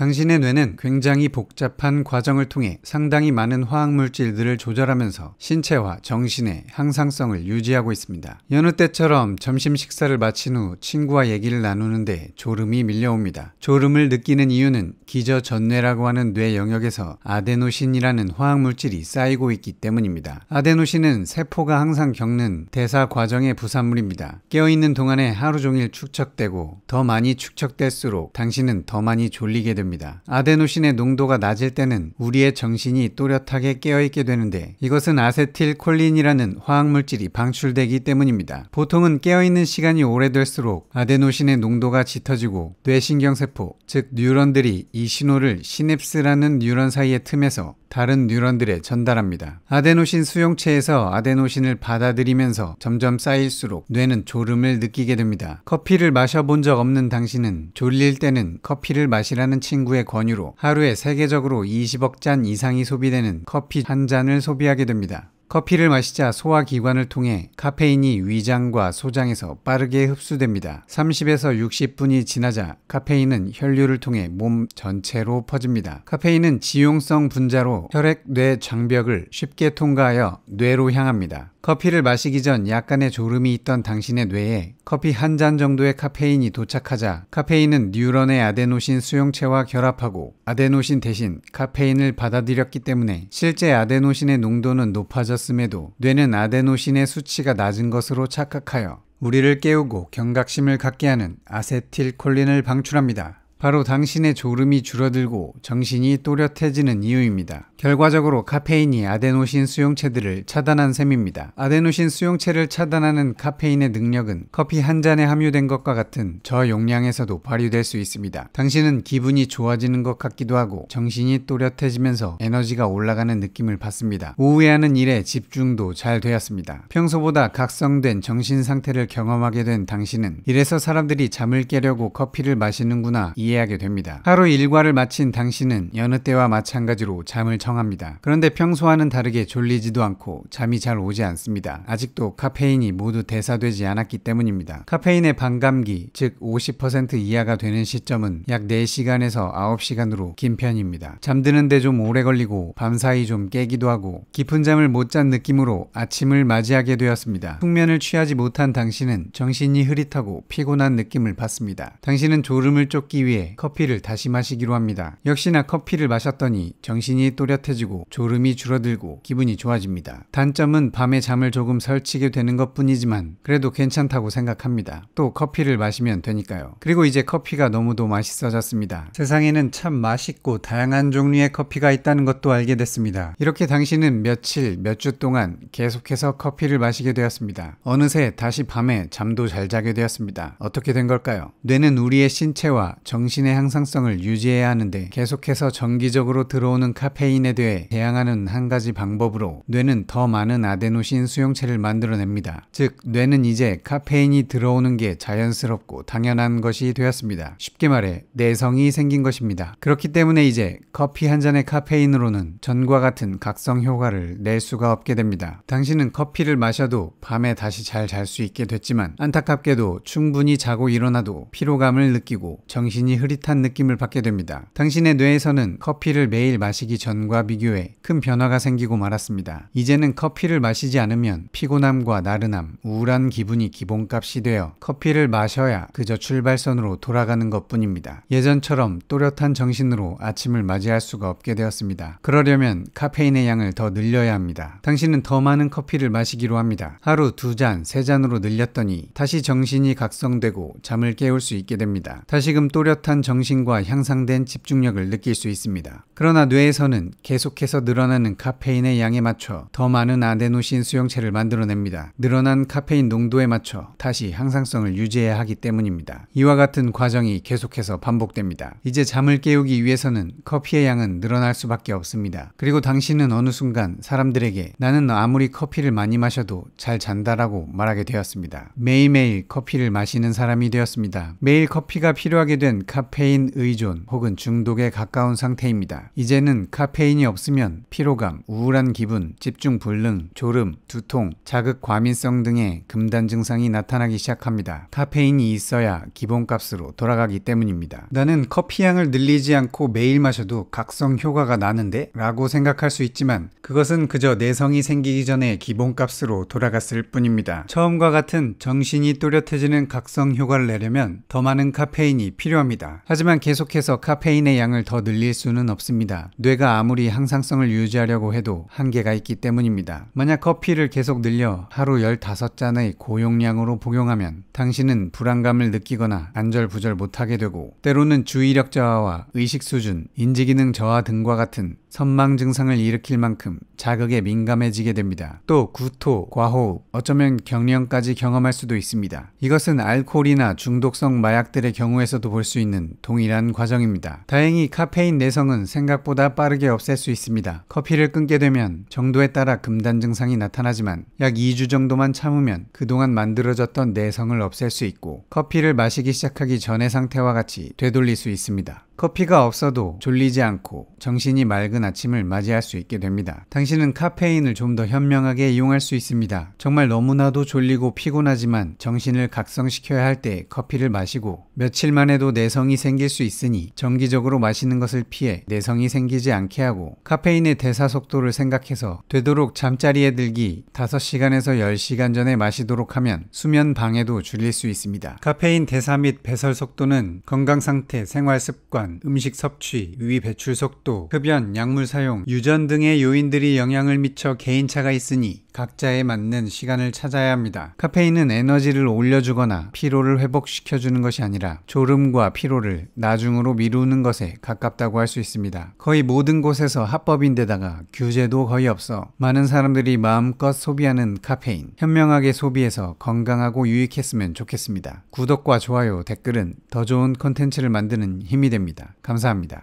당신의 뇌는 굉장히 복잡한 과정을 통해 상당히 많은 화학물질들을 조절하면서 신체와 정신의 항상성을 유지하고 있습니다. 여느 때처럼 점심 식사를 마친 후 친구와 얘기를 나누는데 졸음이 밀려옵니다. 졸음을 느끼는 이유는 기저전뇌라고 하는 뇌 영역에서 아데노신이라는 화학물질이 쌓이고 있기 때문입니다. 아데노신은 세포가 항상 겪는 대사 과정의 부산물입니다. 깨어있는 동안에 하루 종일 축적되고 더 많이 축적될수록 당신은 더 많이 졸리게 됩니다. 됩니다. 아데노신의 농도가 낮을 때는 우리의 정신이 또렷하게 깨어있게 되는데 이것은 아세틸콜린이라는 화학물질이 방출되기 때문입니다. 보통은 깨어있는 시간이 오래될수록 아데노신의 농도가 짙어지고 뇌신경세포, 즉 뉴런들이 이 신호를 시냅스라는 뉴런 사이의 틈에서 다른 뉴런들에 전달합니다. 아데노신 수용체에서 아데노신을 받아들이면서 점점 쌓일수록 뇌는 졸음을 느끼게 됩니다. 커피를 마셔본 적 없는 당신은 졸릴 때는 커피를 마시라는 친구의 권유로 하루에 세계적으로 20억 잔 이상이 소비되는 커피 한 잔을 소비하게 됩니다. 커피를 마시자 소화기관을 통해 카페인이 위장과 소장에서 빠르게 흡수됩니다. 30에서 60분이 지나자 카페인은 혈류를 통해 몸 전체로 퍼집니다. 카페인은 지용성 분자로 혈액 뇌 장벽을 쉽게 통과하여 뇌로 향합니다. 커피를 마시기 전 약간의 졸음이 있던 당신의 뇌에 커피 한 잔 정도의 카페인이 도착하자 카페인은 뉴런의 아데노신 수용체와 결합하고 아데노신 대신 카페인을 받아들였기 때문에 실제 아데노신의 농도는 높아졌음에도 뇌는 아데노신의 수치가 낮은 것으로 착각하여 우리를 깨우고 경각심을 갖게 하는 아세틸콜린을 방출합니다. 바로 당신의 졸음이 줄어들고 정신이 또렷해지는 이유입니다. 결과적으로 카페인이 아데노신 수용체들을 차단한 셈입니다. 아데노신 수용체를 차단하는 카페인의 능력은 커피 한 잔에 함유된 것과 같은 저용량에서도 발휘될 수 있습니다. 당신은 기분이 좋아지는 것 같기도 하고 정신이 또렷해지면서 에너지가 올라가는 느낌을 받습니다. 오후에 하는 일에 집중도 잘 되었습니다. 평소보다 각성된 정신 상태를 경험하게 된 당신은 이래서 사람들이 잠을 깨려고 커피를 마시는구나 이 이해하게 됩니다. 하루 일과를 마친 당신은 여느 때와 마찬가지로 잠을 청합니다. 그런데 평소와는 다르게 졸리지도 않고 잠이 잘 오지 않습니다. 아직도 카페인이 모두 대사되지 않았기 때문입니다. 카페인의 반감기, 즉 50% 이하가 되는 시점은 약 4시간에서 9시간으로 긴 편입니다. 잠드는데 좀 오래 걸리고 밤사이 좀 깨기도 하고 깊은 잠을 못 잔 느낌으로 아침을 맞이하게 되었습니다. 숙면을 취하지 못한 당신은 정신이 흐릿하고 피곤한 느낌을 받습니다. 당신은 졸음을 쫓기 위해 커피를 다시 마시기로 합니다. 역시나 커피를 마셨더니 정신이 또렷해지고 졸음이 줄어들고 기분이 좋아집니다. 단점은 밤에 잠을 조금 설치게 되는 것 뿐이지만 그래도 괜찮다고 생각합니다. 또 커피를 마시면 되니까요. 그리고 이제 커피가 너무도 맛있어졌습니다. 세상에는 참 맛있고 다양한 종류의 커피가 있다는 것도 알게 됐습니다. 이렇게 당신은 며칠, 몇 주 동안 계속해서 커피를 마시게 되었습니다. 어느새 다시 밤에 잠도 잘 자게 되었습니다. 어떻게 된 걸까요? 뇌는 우리의 신체와 정신 정신의 향상성을 유지해야 하는데 계속해서 정기적으로 들어오는 카페인에 대해 대항하는 한 가지 방법으로 뇌는 더 많은 아데노신 수용체를 만들어냅니다. 즉, 뇌는 이제 카페인이 들어오는 게 자연스럽고 당연한 것이 되었습니다. 쉽게 말해, 내성이 생긴 것입니다. 그렇기 때문에 이제 커피 한 잔의 카페인으로는 전과 같은 각성 효과를 낼 수가 없게 됩니다. 당신은 커피를 마셔도 밤에 다시 잘 잘 수 있게 됐지만 안타깝게도 충분히 자고 일어나도 피로감을 느끼고 정신이 여전히 흐릿한 느낌을 받게 됩니다. 당신의 뇌에서는 커피를 매일 마시기 전과 비교해 큰 변화가 생기고 말았습니다. 이제는 커피를 마시지 않으면 피곤함과 나른함, 우울한 기분이 기본값이 되어 커피를 마셔야 그저 출발선으로 돌아가는 것뿐입니다. 예전처럼 또렷한 정신으로 아침을 맞이할 수가 없게 되었습니다. 그러려면 카페인의 양을 더 늘려야 합니다. 당신은 더 많은 커피를 마시기로 합니다. 하루 두 잔, 세 잔으로 늘렸더니 다시 정신이 각성되고 잠을 깨울 수 있게 됩니다. 다시금 또렷 뚜렷한 정신과 향상된 집중력을 느낄 수 있습니다. 그러나 뇌에서는 계속해서 늘어나는 카페인의 양에 맞춰 더 많은 아데노신 수용체를 만들어냅니다. 늘어난 카페인 농도에 맞춰 다시 향상성을 유지해야 하기 때문입니다. 이와 같은 과정이 계속해서 반복됩니다. 이제 잠을 깨우기 위해서는 커피의 양은 늘어날 수밖에 없습니다. 그리고 당신은 어느 순간 사람들에게 나는 아무리 커피를 많이 마셔도 잘 잔다라고 말하게 되었습니다. 매일매일 커피를 마시는 사람이 되었습니다. 매일 커피가 필요하게 된 카페인 의존 혹은 중독에 가까운 상태입니다. 이제는 카페인이 없으면 피로감, 우울한 기분, 집중 불능, 졸음, 두통, 자극 과민성 등의 금단 증상이 나타나기 시작합니다. 카페인이 있어야 기본값으로 돌아가기 때문입니다. 나는 커피 양을 늘리지 않고 매일 마셔도 각성 효과가 나는데? 라고 생각할 수 있지만 그것은 그저 내성이 생기기 전에 기본값으로 돌아갔을 뿐입니다. 처음과 같은 정신이 또렷해지는 각성 효과를 내려면 더 많은 카페인이 필요합니다. 있니다 하지만 계속해서 카페인의 양을 더 늘릴 수는 없습니다. 뇌가 아무리 항상성을 유지하려고 해도 한계가 있기 때문입니다. 만약 커피를 계속 늘려 하루 15잔의 고용량으로 복용하면 당신은 불안감을 느끼거나 안절부절 못하게 되고 때로는 주의력 저하와 의식 수준, 인지기능 저하 등과 같은 선망 증상을 일으킬 만큼 자극에 민감해지게 됩니다. 또 구토, 과호흡, 어쩌면 경련까지 경험할 수도 있습니다. 이것은 알코올이나 중독성 마약들의 경우에서도 볼 수 있는 있는 동일한 과정입니다. 다행히 카페인 내성은 생각보다 빠르게 없앨 수 있습니다. 커피를 끊게 되면 정도에 따라 금단 증상이 나타나지만 약 2주 정도만 참으면 그동안 만들어졌던 내성을 없앨 수 있고 커피를 마시기 시작하기 전의 상태와 같이 되돌릴 수 있습니다. 커피가 없어도 졸리지 않고 정신이 맑은 아침을 맞이할 수 있게 됩니다. 당신은 카페인을 좀 더 현명하게 이용할 수 있습니다. 정말 너무나도 졸리고 피곤하지만 정신을 각성시켜야 할 때 커피를 마시고 며칠만 해도 내성이 생길 수 있으니 정기적으로 마시는 것을 피해 내성이 생기지 않게 하고 카페인의 대사 속도를 생각해서 되도록 잠자리에 들기 5시간에서 10시간 전에 마시도록 하면 수면 방해도 줄일 수 있습니다. 카페인 대사 및 배설 속도는 건강 상태, 생활 습관, 혈관, 음식 섭취, 위 배출 속도, 흡연, 약물 사용, 유전 등의 요인들이 영향을 미쳐 개인차가 있으니 각자에 맞는 시간을 찾아야 합니다. 카페인은 에너지를 올려주거나 피로를 회복시켜주는 것이 아니라 졸음과 피로를 나중으로 미루는 것에 가깝다고 할 수 있습니다. 거의 모든 곳에서 합법인데다가 규제도 거의 없어 많은 사람들이 마음껏 소비하는 카페인 현명하게 소비해서 건강하고 유익했으면 좋겠습니다. 구독과 좋아요, 댓글은 더 좋은 컨텐츠를 만드는 힘이 됩니다. 감사합니다.